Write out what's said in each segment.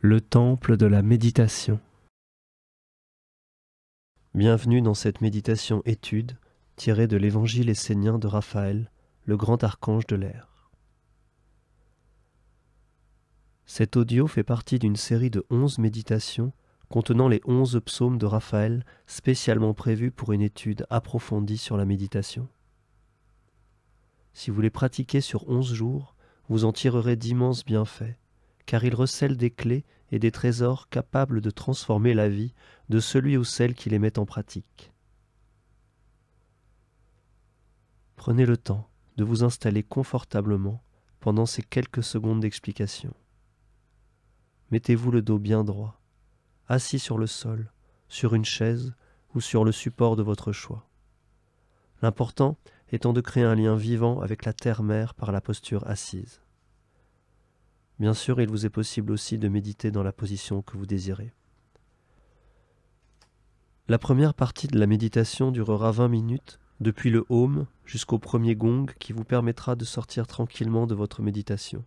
le temple de la méditation. Bienvenue dans cette méditation étude tirée de l'évangile essénien de Raphaël, le grand archange de l'air. Cet audio fait partie d'une série de onze méditations contenant les onze psaumes de Raphaël spécialement prévus pour une étude approfondie sur la méditation. Si vous les pratiquez sur onze jours, vous en tirerez d'immenses bienfaits car il recèle des clés et des trésors capables de transformer la vie de celui ou celle qui les met en pratique. Prenez le temps de vous installer confortablement pendant ces quelques secondes d'explication. Mettez-vous le dos bien droit, assis sur le sol, sur une chaise ou sur le support de votre choix. L'important étant de créer un lien vivant avec la terre-mère par la posture assise. Bien sûr, il vous est possible aussi de méditer dans la position que vous désirez. La première partie de la méditation durera 20 minutes, depuis le home jusqu'au premier gong qui vous permettra de sortir tranquillement de votre méditation.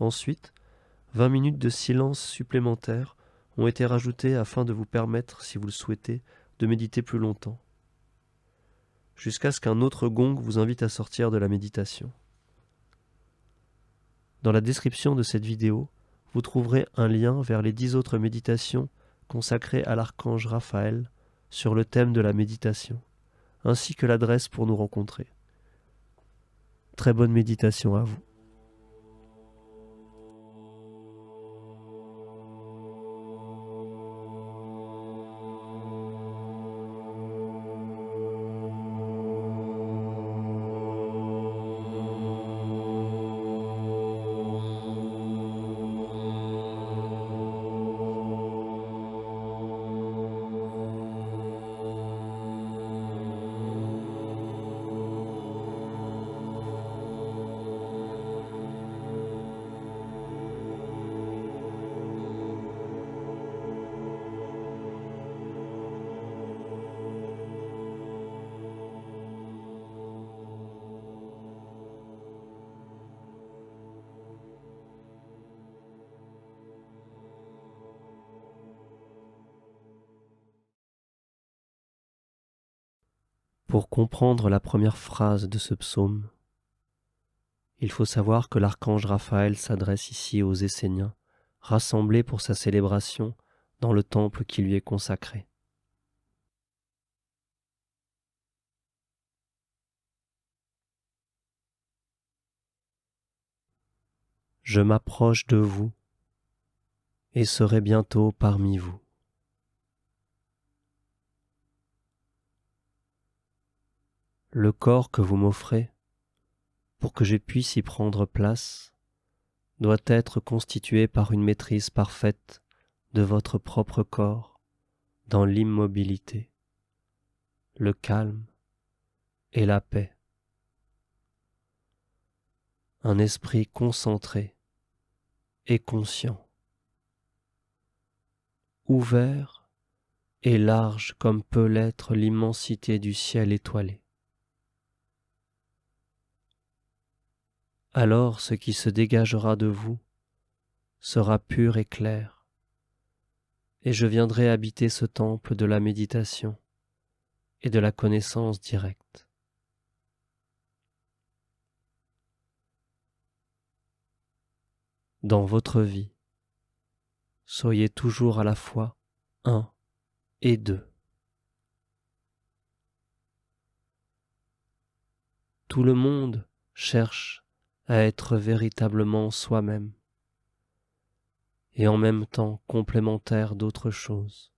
Ensuite, 20 minutes de silence supplémentaires ont été rajoutées afin de vous permettre, si vous le souhaitez, de méditer plus longtemps, jusqu'à ce qu'un autre gong vous invite à sortir de la méditation. Dans la description de cette vidéo, vous trouverez un lien vers les dix autres méditations consacrées à l'archange Raphaël sur le thème de la méditation, ainsi que l'adresse pour nous rencontrer. Très bonne méditation à vous. comprendre la première phrase de ce psaume, il faut savoir que l'archange Raphaël s'adresse ici aux Esséniens, rassemblés pour sa célébration dans le temple qui lui est consacré. Je m'approche de vous et serai bientôt parmi vous. le corps que vous m'offrez, pour que je puisse y prendre place, doit être constitué par une maîtrise parfaite de votre propre corps dans l'immobilité, le calme et la paix. Un esprit concentré et conscient, ouvert et large comme peut l'être l'immensité du ciel étoilé. alors ce qui se dégagera de vous sera pur et clair, et je viendrai habiter ce temple de la méditation et de la connaissance directe. Dans votre vie, soyez toujours à la fois un et deux. Tout le monde cherche à être véritablement soi-même et en même temps complémentaire d'autres choses.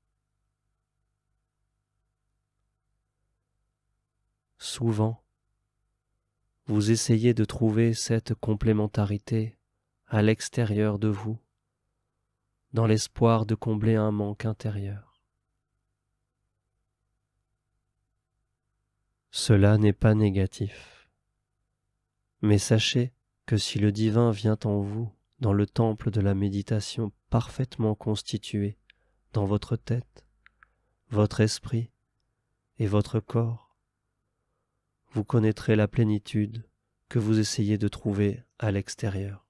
Souvent, vous essayez de trouver cette complémentarité à l'extérieur de vous, dans l'espoir de combler un manque intérieur. Cela n'est pas négatif, mais sachez que si le divin vient en vous, dans le temple de la méditation parfaitement constitué, dans votre tête, votre esprit et votre corps, vous connaîtrez la plénitude que vous essayez de trouver à l'extérieur.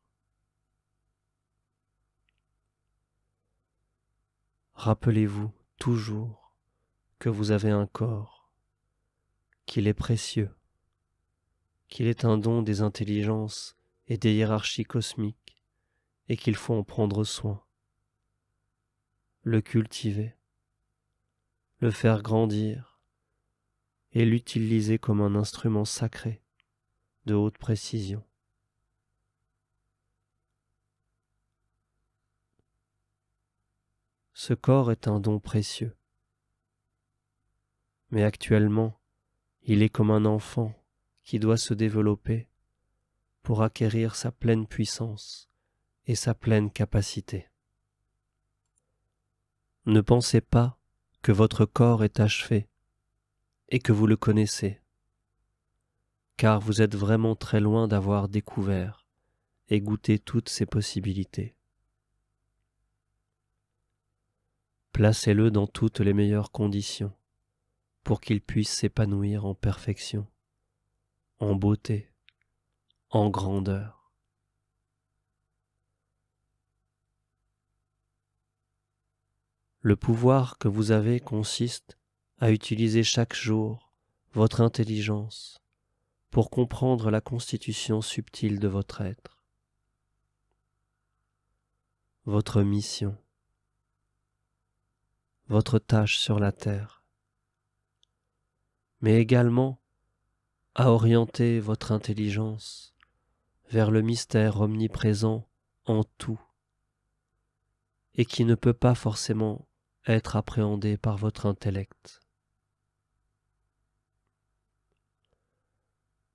Rappelez-vous toujours que vous avez un corps, qu'il est précieux, qu'il est un don des intelligences et des hiérarchies cosmiques, et qu'il faut en prendre soin, le cultiver, le faire grandir, et l'utiliser comme un instrument sacré de haute précision. Ce corps est un don précieux, mais actuellement, il est comme un enfant qui doit se développer pour acquérir sa pleine puissance et sa pleine capacité. Ne pensez pas que votre corps est achevé et que vous le connaissez, car vous êtes vraiment très loin d'avoir découvert et goûté toutes ses possibilités. Placez-le dans toutes les meilleures conditions pour qu'il puisse s'épanouir en perfection, en beauté, en grandeur. Le pouvoir que vous avez consiste à utiliser chaque jour votre intelligence pour comprendre la constitution subtile de votre être. Votre mission. Votre tâche sur la terre. Mais également à orienter votre intelligence vers le mystère omniprésent en tout, et qui ne peut pas forcément être appréhendé par votre intellect.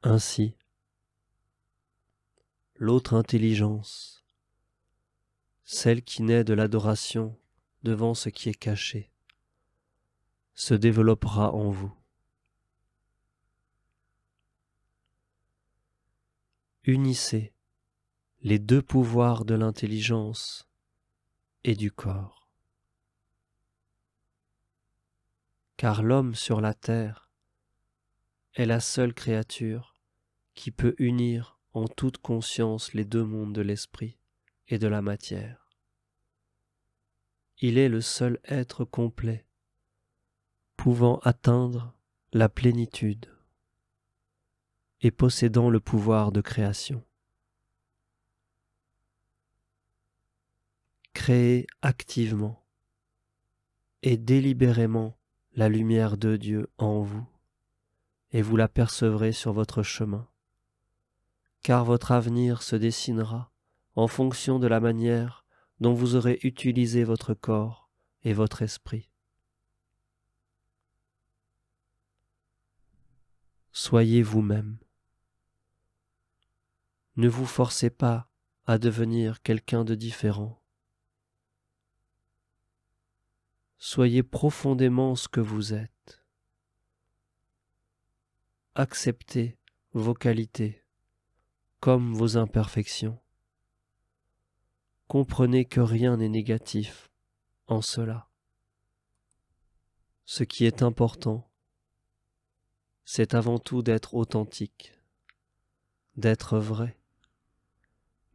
Ainsi, l'autre intelligence, celle qui naît de l'adoration devant ce qui est caché, se développera en vous. unissez les deux pouvoirs de l'intelligence et du corps. Car l'homme sur la terre est la seule créature qui peut unir en toute conscience les deux mondes de l'esprit et de la matière. Il est le seul être complet pouvant atteindre la plénitude et possédant le pouvoir de création. Créez activement et délibérément la lumière de Dieu en vous, et vous la percevrez sur votre chemin, car votre avenir se dessinera en fonction de la manière dont vous aurez utilisé votre corps et votre esprit. Soyez vous-même. Ne vous forcez pas à devenir quelqu'un de différent. Soyez profondément ce que vous êtes. Acceptez vos qualités comme vos imperfections. Comprenez que rien n'est négatif en cela. Ce qui est important, c'est avant tout d'être authentique, d'être vrai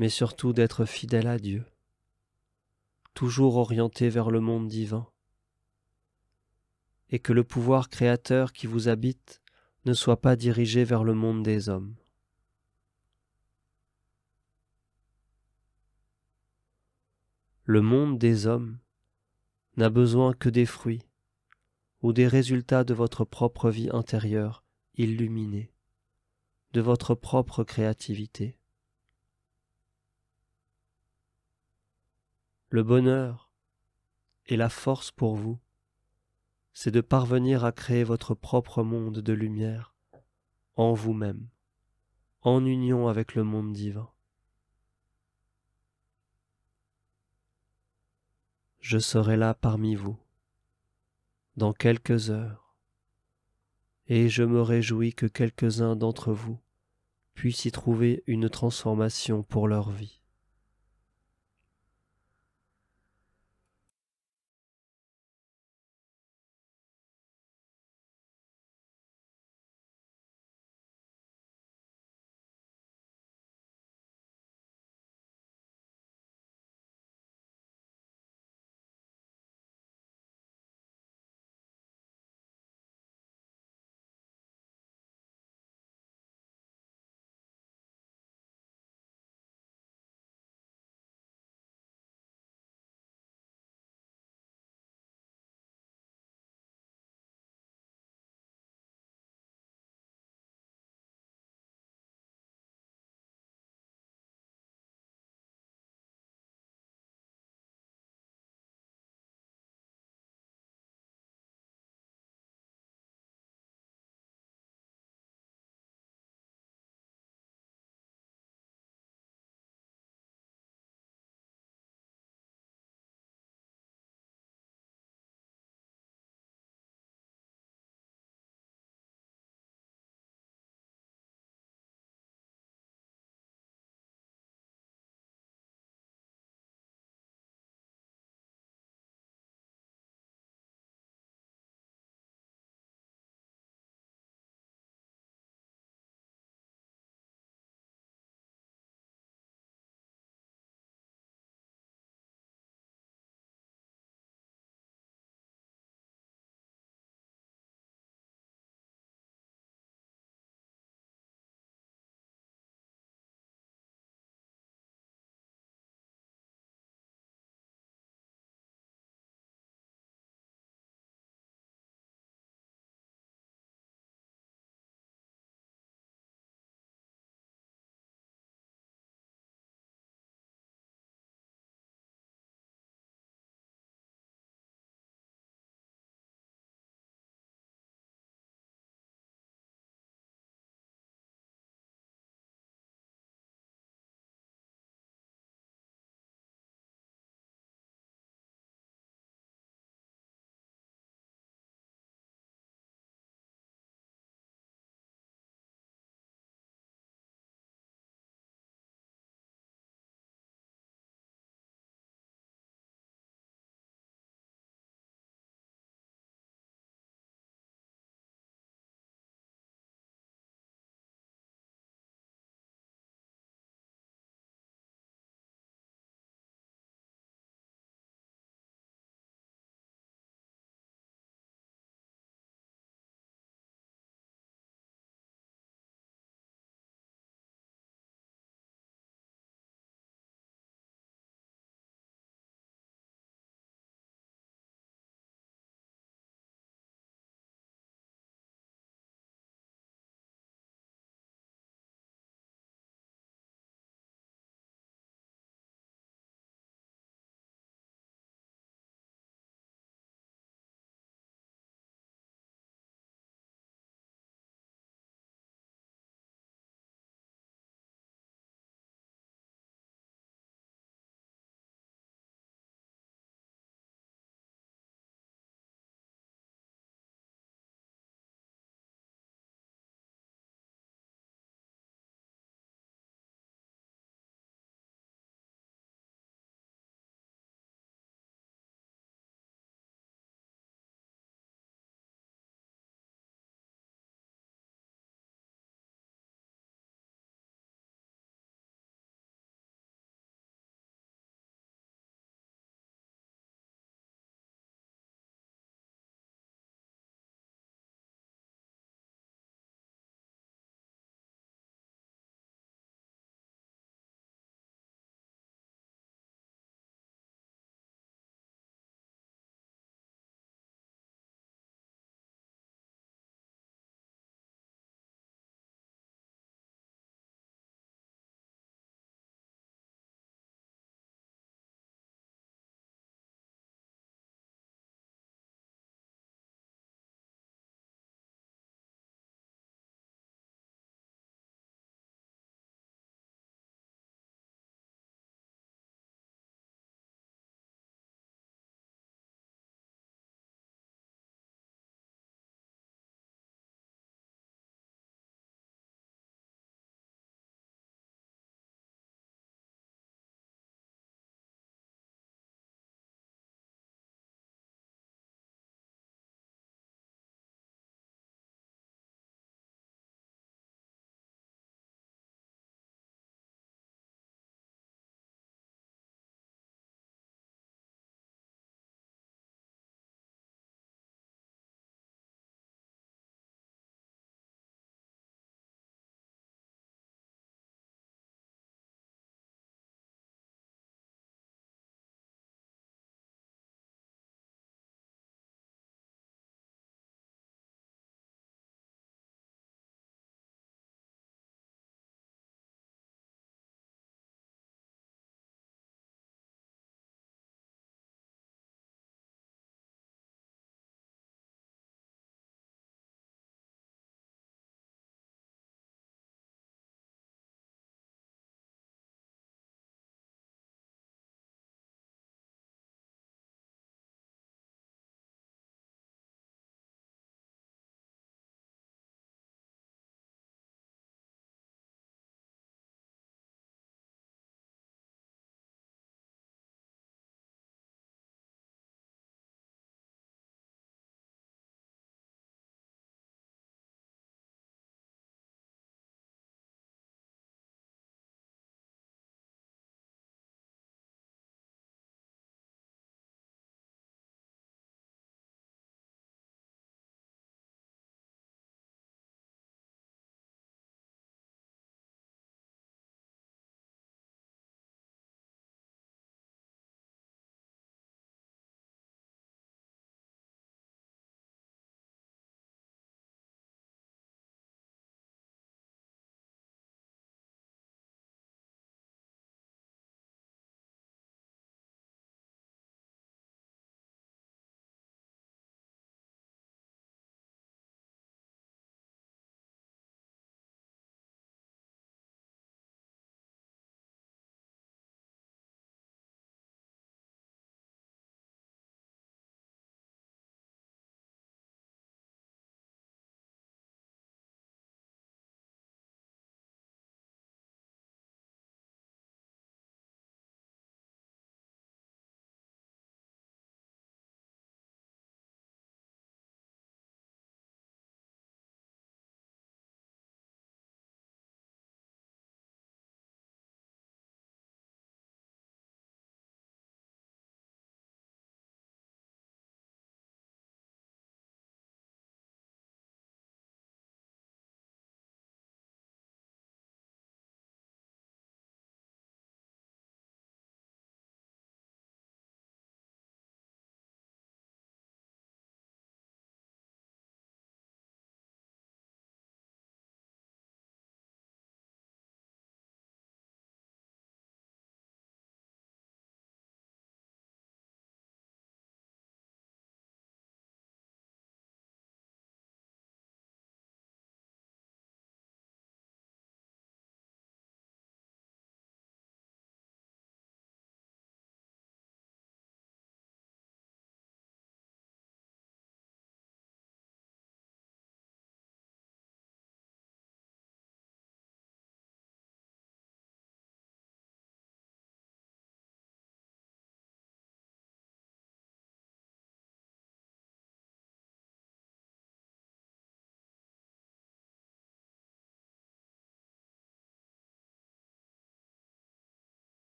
mais surtout d'être fidèle à Dieu, toujours orienté vers le monde divin, et que le pouvoir créateur qui vous habite ne soit pas dirigé vers le monde des hommes. Le monde des hommes n'a besoin que des fruits ou des résultats de votre propre vie intérieure illuminée, de votre propre créativité. le bonheur et la force pour vous, c'est de parvenir à créer votre propre monde de lumière en vous-même, en union avec le monde divin. Je serai là parmi vous dans quelques heures, et je me réjouis que quelques-uns d'entre vous puissent y trouver une transformation pour leur vie.